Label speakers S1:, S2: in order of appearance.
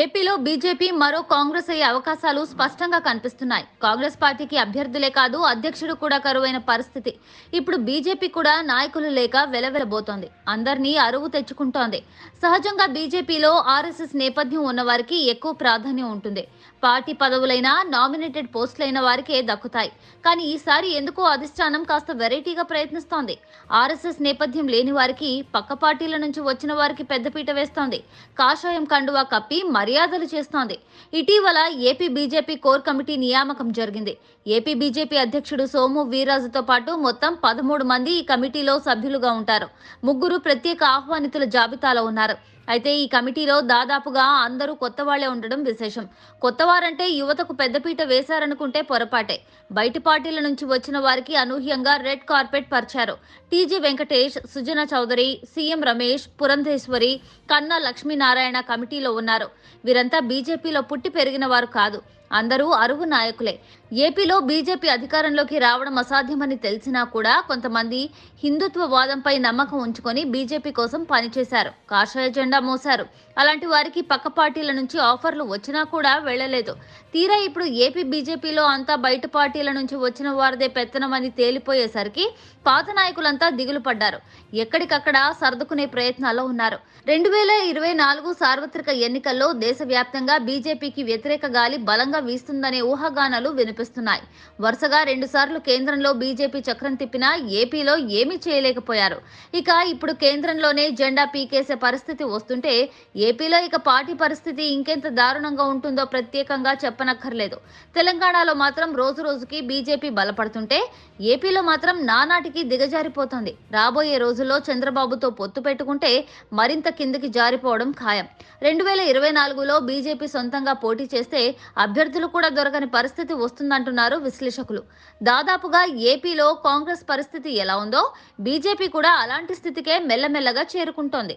S1: ఏపీలో బీజేపీ మరో కాంగ్రెస్ అయ్యే అవకాశాలు స్పష్టంగా కనిపిస్తున్నాయి కాంగ్రెస్ పార్టీకి అభ్యర్థులే కాదు అధ్యక్షుడు కూడా కరువైన పరిస్థితి ఇప్పుడు బీజేపీ కూడా నాయకులు లేక వెలవెలబోతోంది అందరినీ అరువు తెచ్చుకుంటోంది సహజంగా బీజేపీలో ఆర్ఎస్ఎస్ నేపథ్యం ఉన్నవారికి ఎక్కువ ప్రాధాన్యం ఉంటుంది పార్టీ పదవులైనా నామినేటెడ్ పోస్టులైన వారికే దక్కుతాయి కానీ ఈసారి ఎందుకో అధిష్టానం కాస్త వెరైటీగా ప్రయత్నిస్తోంది ఆర్ఎస్ఎస్ నేపథ్యం లేని వారికి పక్క పార్టీల నుంచి వచ్చిన వారికి పెద్దపీట వేస్తోంది కాషాయం కండువా కప్పి మర్యాదలు చేస్తోంది ఇటీవల ఏపీ బీజేపీ కోర్ కమిటీ నియామకం జరిగింది ఏపీ బీజేపీ అధ్యక్షుడు సోము వీరాజుతో పాటు మొత్తం పదమూడు మంది ఈ కమిటీలో సభ్యులుగా ఉంటారు ముగ్గురు ప్రత్యేక ఆహ్వానితుల జాబితాలో ఉన్నారు అయితే ఈ కమిటీలో దాదాపుగా అందరూ కొత్త వాళ్లే ఉండడం విశేషం కొత్తవారంటే యువతకు పెద్దపీట వేశారనుకుంటే పొరపాటే బయట పార్టీల నుంచి వచ్చిన వారికి అనూహ్యంగా రెడ్ కార్పెట్ పరిచారు టీజీ వెంకటేష్ సుజన చౌదరి సీఎం రమేష్ పురంధేశ్వరి కన్నా లక్ష్మీనారాయణ కమిటీలో ఉన్నారు వీరంతా బీజేపీలో పుట్టి పెరిగిన వారు కాదు అందరూ అరువు నాయకులే ఏపీలో బీజేపీ అధికారంలోకి రావడం అసాధ్యమని తెలిసినా కూడా కొంతమంది హిందుత్వ వాదంపై నమ్మకం ఉంచుకొని బీజేపీ కోసం పనిచేశారు కాషాయ జెండా మోశారు అలాంటి వారికి పక్క పార్టీల నుంచి ఆఫర్లు వచ్చినా కూడా వెళ్లలేదు తీరా ఇప్పుడు ఏపీ బీజేపీలో అంతా బయట పార్టీల నుంచి వచ్చిన వారిదే పెత్తనమని తేలిపోయేసరికి పాత నాయకులంతా దిగులు పడ్డారు ఎక్కడికక్కడ సర్దుకునే ప్రయత్నాల్లో ఉన్నారు రెండు వేల ఇరవై నాలుగు సార్వత్రిక ఎన్నికల్లో దేశవ్యాప్తంగా బీజేపీకి వ్యతిరేక గాలి బలంగా వీస్తుందనే ఊహాగానాలు వినిపిస్తున్నాయి వరుసగా రెండుసార్లు కేంద్రంలో బీజేపీ చక్రం తిప్పినా ఏపీలో ఏమీ చేయలేకపోయారు ఇక ఇప్పుడు కేంద్రంలోనే జెండా పీకేసే పరిస్థితి వస్తుంది వస్తుంటే ఏపీలో ఇక పార్టీ పరిస్థితి ఇంకెంత దారుణంగా ఉంటుందో ప్రత్యేకంగా చెప్పనక్కర్లేదు తెలంగాణలో మాత్రం రోజు రోజుకి బీజేపీ బలపడుతుంటే ఏపీలో మాత్రం నానాటికి దిగజారిపోతుంది రాబోయే రోజుల్లో చంద్రబాబుతో పొత్తు పెట్టుకుంటే మరింత కిందికి జారిపోవడం ఖాయం రెండు వేల ఇరవై నాలుగులో బీజేపీ సొంతంగా పోటీ చేస్తే అభ్యర్థులు కూడా దొరకని పరిస్థితి వస్తుందంటున్నారు విశ్లేషకులు దాదాపుగా ఏపీలో కాంగ్రెస్ పరిస్థితి ఎలా ఉందో బీజేపీ కూడా అలాంటి స్థితికే మెల్లమెల్లగా చేరుకుంటోంది